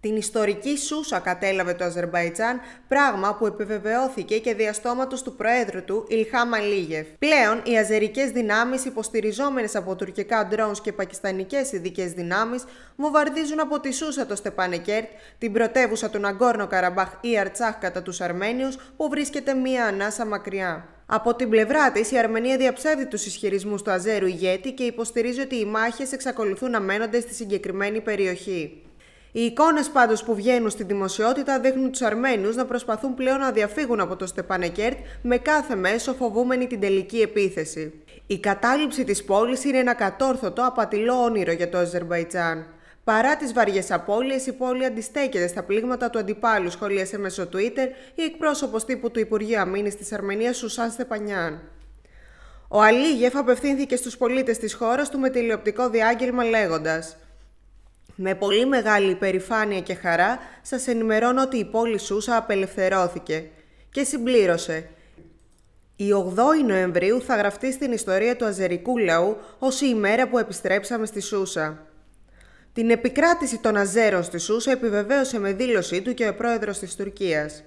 Την ιστορική Σούσα κατέλαβε το Αζερβαϊτζάν, πράγμα που επιβεβαιώθηκε και διαστόματος του Προέδρου του Ιλχάμα Μαλίγεφ. Πλέον, οι αζερικές δυνάμεις, υποστηριζόμενες από τουρκικά ντρόουν και πακιστανικές ειδικές δυνάμεις, βομβαρδίζουν από τη Σούσα το Στεπανεκέρτ, την πρωτεύουσα του Ναγκόρνο Καραμπάχ ή Αρτσάχ κατά τους Αρμένιους, που βρίσκεται μία ανάσα μακριά. Από την πλευρά της, η Αρμενία διαψεύδει τους ισχυρισμούς του Αζέρου ηγέτη και υποστηρίζει ότι οι μάχες εξακολουθούν να μένονται στη συγκεκριμένη περιοχή. Οι εικόνες πάντως που βγαίνουν στη δημοσιότητα δείχνουν τους Αρμένους να προσπαθούν πλέον να διαφύγουν από το Στεπανεκέρτ με κάθε μέσο φοβούμενη την τελική επίθεση. Η κατάληψη της πόλης είναι ένα κατόρθωτο απατηλό όνειρο για το Αζερβαϊτζάν. Παρά τις βαριές απώλειες, η πόλη αντιστέκεται στα πλήγματα του αντιπάλου, σχολίασε μέσω Twitter η εκπρόσωπος τύπου του Υπουργείου Αμήνης της Αρμενίας Σουσάν Στεπανιάν. Ο Αλίγεφ απευθύνθηκε στους πολίτες της χώρας του με τηλεοπτικό διάγγελμα λέγοντας. Με πολύ μεγάλη υπερηφάνεια και χαρά σας ενημερώνω ότι η πόλη Σούσα απελευθερώθηκε και συμπλήρωσε. Η 8η Νοεμβρίου θα γραφτεί στην ιστορία του αζερικού λαού ως η ημέρα που επιστρέψαμε στη Σούσα. Την επικράτηση των Αζέρων στη Σούσα επιβεβαίωσε με δήλωσή του και ο πρόεδρος της Τουρκίας.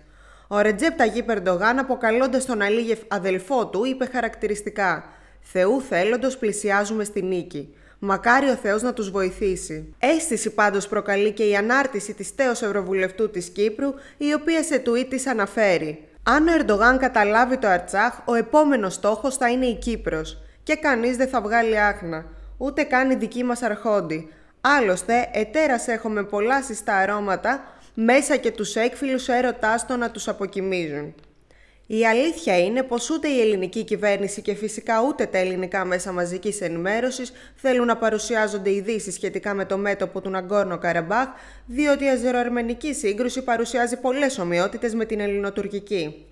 Ο Ρετζέπ Ταγί Περντογάν, αποκαλώντας τον Αλίγεφ αδελφό του, είπε χαρακτηριστικά: Θεού θέλοντος, πλησιάζουμε στη νίκη. Μακάρι ο Θεός να τους βοηθήσει. Αίσθηση πάντως προκαλεί και η ανάρτηση της τέος Ευρωβουλευτού της Κύπρου, η οποία σε tweet της αναφέρει. Αν ο Ερντογάν καταλάβει το Αρτσάχ, ο επόμενος στόχος θα είναι η Κύπρος. Και κανείς δεν θα βγάλει άχνα. Ούτε καν η δική μας αρχόντι. Άλλωστε, ετέρας έχουμε πολλά συστά αρώματα μέσα και τους έκφυλους έρωτάς το να τους αποκοιμίζουν. Η αλήθεια είναι πως ούτε η ελληνική κυβέρνηση και φυσικά ούτε τα ελληνικά μέσα μαζικής ενημέρωσης θέλουν να παρουσιάζονται ειδήσεις σχετικά με το μέτωπο του Ναγκόρνο Καραμπάχ, διότι η αζεροαρμενική σύγκρουση παρουσιάζει πολλές ομοιότητες με την ελληνοτουρκική.